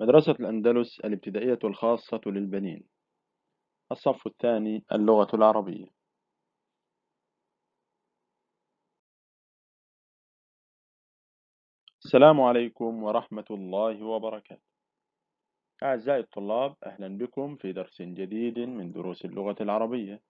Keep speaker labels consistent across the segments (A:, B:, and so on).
A: مدرسة الأندلس الابتدائية الخاصة للبنين الصف الثاني اللغة العربية السلام عليكم ورحمة الله وبركاته أعزائي الطلاب أهلا بكم في درس جديد من دروس اللغة العربية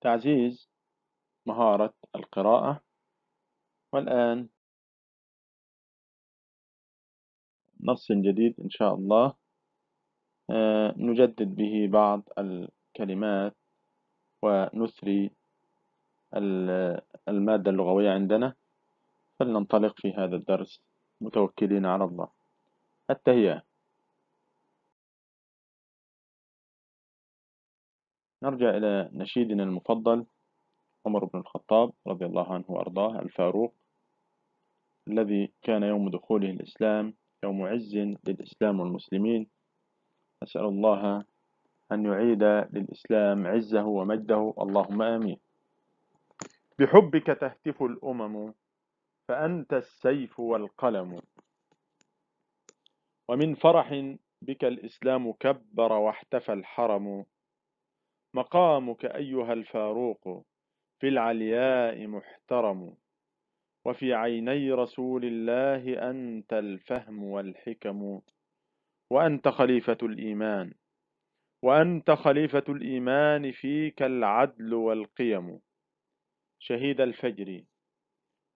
A: تعزيز مهارة القراءة والآن نص جديد إن شاء الله آه، نجدد به بعض الكلمات
B: ونثري المادة اللغوية عندنا
A: فلننطلق في هذا الدرس متوكلين على الله التهيئة نرجع إلى نشيدنا المفضل عمر بن الخطاب رضي الله عنه وأرضاه الفاروق
B: الذي كان يوم دخوله الإسلام يوم عز للإسلام والمسلمين أسأل الله أن يعيد للإسلام عزه ومجده اللهم آمين بحبك تهتف الأمم فأنت السيف والقلم ومن فرح بك الإسلام كبر واحتفى الحرم مقامك أيها الفاروق في العلياء محترم وفي عيني رسول الله أنت الفهم والحكم وأنت خليفة الإيمان وأنت خليفة الإيمان فيك العدل والقيم شهيد الفجر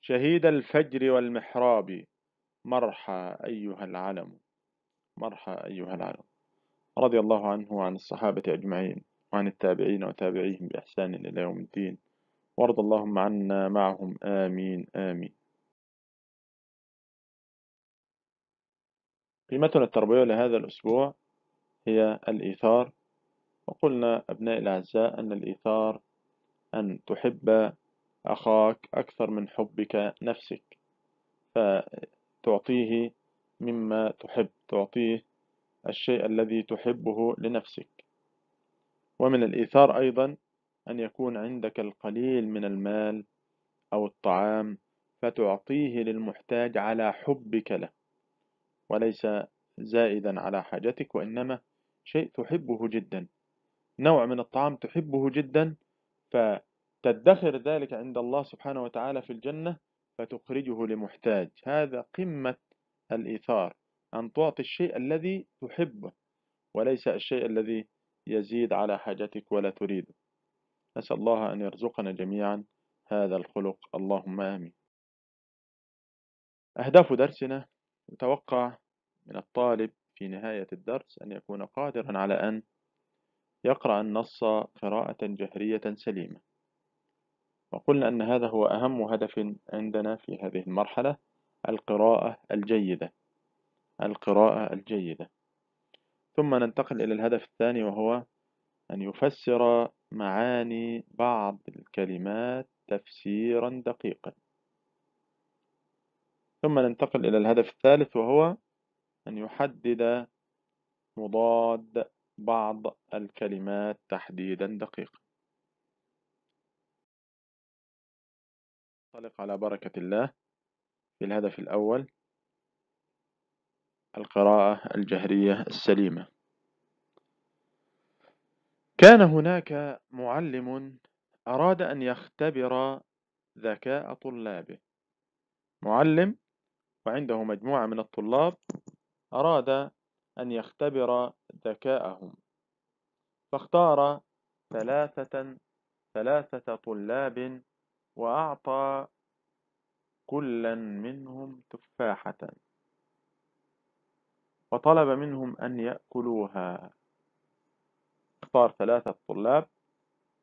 B: شهيد الفجر والمحراب مرحى أيها العلم مرحى أيها العلم رضي الله عنه وعن الصحابة أجمعين وعن التابعين وتابعيهم بإحسان
A: إلى يوم الدين وارض اللهم عنا معهم آمين آمين قيمتنا التربوية لهذا الأسبوع
B: هي الإيثار وقلنا أبنائي الأعزاء أن الإيثار أن تحب أخاك أكثر من حبك نفسك فتعطيه مما تحب تعطيه الشيء الذي تحبه لنفسك ومن الإيثار أيضا أن يكون عندك القليل من المال أو الطعام فتعطيه للمحتاج على حبك له وليس زائدا على حاجتك وإنما شيء تحبه جدا نوع من الطعام تحبه جدا فتدخر ذلك عند الله سبحانه وتعالى في الجنة فتخرجه لمحتاج هذا قمة الإيثار أن تعطي الشيء الذي تحبه وليس الشيء الذي يزيد على حاجتك ولا تريده نسأل الله أن يرزقنا جميعا هذا الخلق اللهم آمين أهداف درسنا نتوقع من الطالب في نهاية الدرس أن يكون قادرا على أن يقرأ النص قراءة جهرية سليمة وقلنا أن هذا هو أهم هدف عندنا في هذه المرحلة القراءة الجيدة القراءة الجيدة ثم ننتقل إلى الهدف الثاني وهو أن يفسر معاني بعض الكلمات تفسيرا دقيقا ثم ننتقل إلى الهدف الثالث وهو أن يحدد
A: مضاد بعض الكلمات تحديدا دقيقا ننطلق على بركة الله
B: في الهدف الأول
A: القراءة الجهرية السليمة
B: كان هناك معلم أراد أن يختبر ذكاء طلابه معلم وعنده مجموعة من الطلاب أراد أن يختبر ذكاءهم فاختار ثلاثة ثلاثة طلاب وأعطى كلا منهم تفاحة فطلب منهم أن يأكلوها اختار ثلاثة طلاب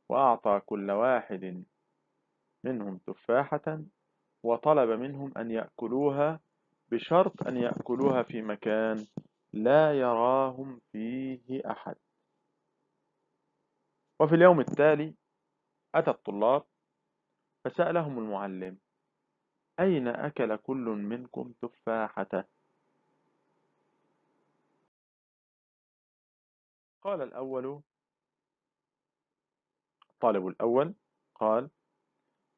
B: وأعطى كل واحد منهم تفاحة وطلب منهم أن يأكلوها بشرط أن يأكلوها في مكان لا يراهم فيه أحد وفي اليوم التالي أتى الطلاب فسألهم المعلم أين أكل
A: كل منكم تفاحته
B: قال الأول الطالب الأول قال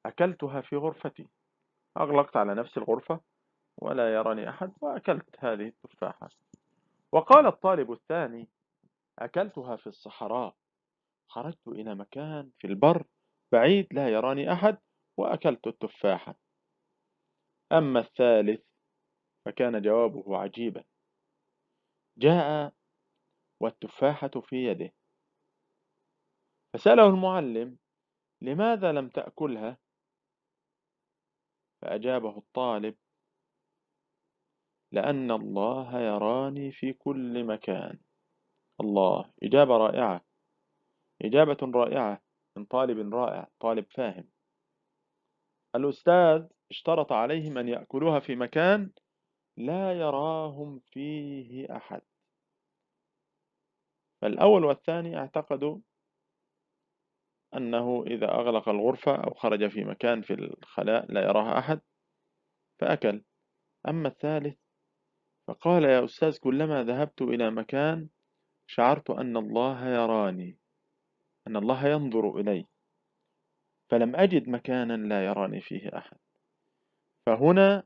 B: أكلتها في غرفتي أغلقت على نفس الغرفة ولا يراني أحد وأكلت هذه التفاحة وقال الطالب الثاني أكلتها في الصحراء خرجت إلى مكان في البر بعيد لا يراني أحد وأكلت التفاحة أما الثالث فكان جوابه عجيبا جاء والتفاحة في يده فسأله المعلم لماذا لم تأكلها؟ فأجابه الطالب لأن الله يراني في كل مكان الله إجابة رائعة إجابة رائعة من طالب رائع طالب فاهم الأستاذ اشترط عليهم أن يأكلوها في مكان لا يراهم فيه أحد فالأول والثاني اعتقدوا أنه إذا أغلق الغرفة أو خرج في مكان في الخلاء لا يراها أحد فأكل أما الثالث فقال يا أستاذ كلما ذهبت إلى مكان شعرت أن الله يراني أن الله ينظر إلي فلم أجد مكانا لا يراني فيه أحد فهنا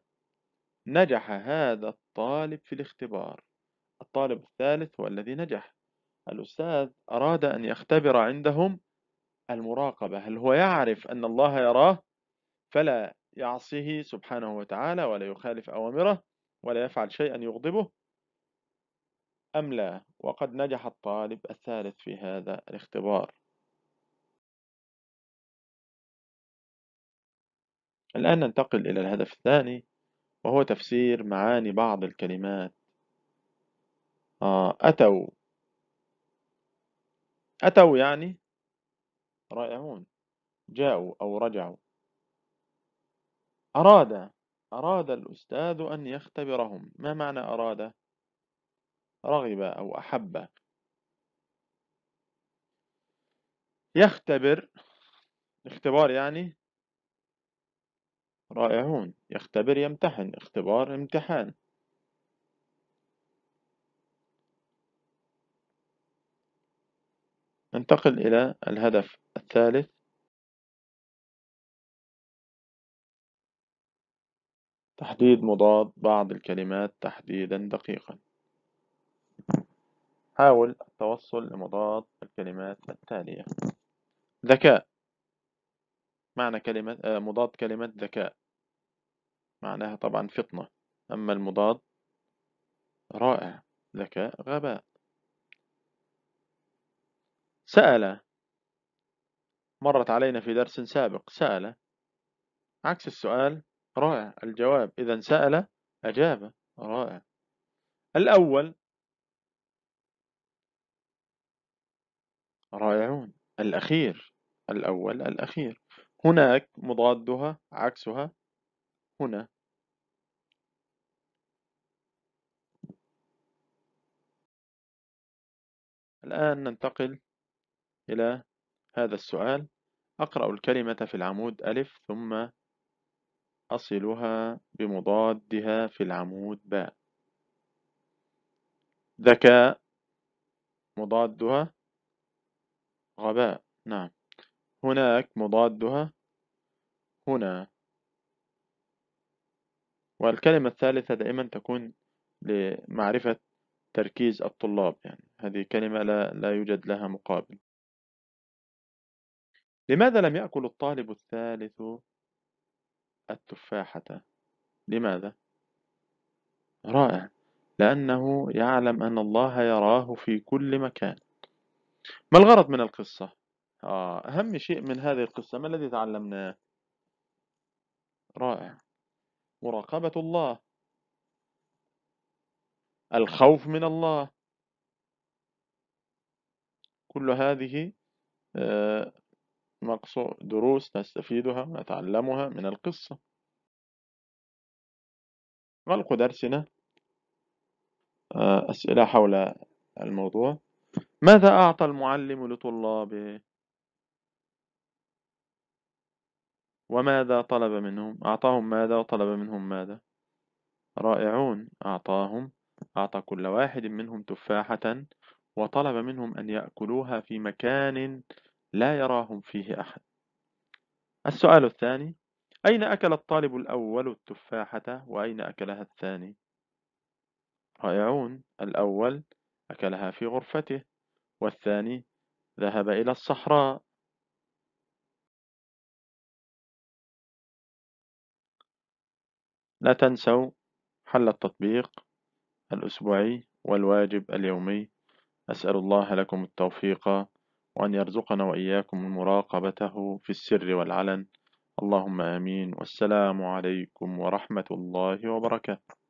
B: نجح هذا الطالب في الاختبار الطالب الثالث هو الذي نجح الأستاذ أراد أن يختبر عندهم المراقبة هل هو يعرف أن الله يراه فلا يعصيه سبحانه وتعالى ولا يخالف أوامره ولا يفعل شيئا يغضبه أم لا
A: وقد نجح الطالب الثالث في هذا الاختبار الآن ننتقل إلى الهدف الثاني
B: وهو تفسير معاني بعض الكلمات
A: آه أتوا
B: أتوا يعني رائعون جاءوا أو رجعوا أراد أراد الأستاذ أن يختبرهم ما معنى أراد رغب أو أحب يختبر اختبار يعني رائعون يختبر يمتحن اختبار امتحان
A: ننتقل إلى الهدف الثالث تحديد مضاد بعض الكلمات تحديدا دقيقا
B: حاول التوصل لمضاد الكلمات التالية ذكاء معنى كلمة آه، مضاد كلمة ذكاء معناها طبعا فطنة أما المضاد رائع ذكاء غباء سأل مرت علينا في درس سابق سأل عكس السؤال رائع الجواب إذا سأل أجاب رائع الأول رائعون الأخير الأول الأخير هناك مضادها عكسها هنا
A: الآن ننتقل إلى هذا السؤال
B: أقرأ الكلمة في العمود ألف ثم أصلها بمضادها في العمود باء ذكاء مضادها غباء نعم هناك مضادها هنا والكلمة الثالثة دائما تكون لمعرفة تركيز الطلاب يعني هذه كلمة لا, لا يوجد لها مقابل لماذا لم يأكل الطالب الثالث التفاحة؟ لماذا؟ رائع، لأنه يعلم أن الله يراه في كل مكان. ما الغرض من القصة؟ آه، أهم شيء من هذه القصة ما الذي تعلمناه؟ رائع، مراقبة الله، الخوف من الله، كل هذه آه، مقصود دروس نستفيدها ونتعلمها من القصة غلق درسنا
A: آه، أسئلة حول الموضوع ماذا أعطى
B: المعلم لطلابه وماذا طلب منهم أعطاهم ماذا وطلب منهم ماذا رائعون أعطاهم أعطى كل واحد منهم تفاحة وطلب منهم أن يأكلوها في مكان لا يراهم فيه أحد السؤال الثاني أين أكل الطالب الأول التفاحة وأين أكلها الثاني؟ رائعون الأول أكلها في
A: غرفته والثاني ذهب إلى الصحراء لا تنسوا حل التطبيق الأسبوعي والواجب اليومي
B: أسأل الله لكم التوفيق وأن يرزقنا وإياكم مراقبته
A: في السر والعلن اللهم آمين والسلام عليكم ورحمة الله وبركاته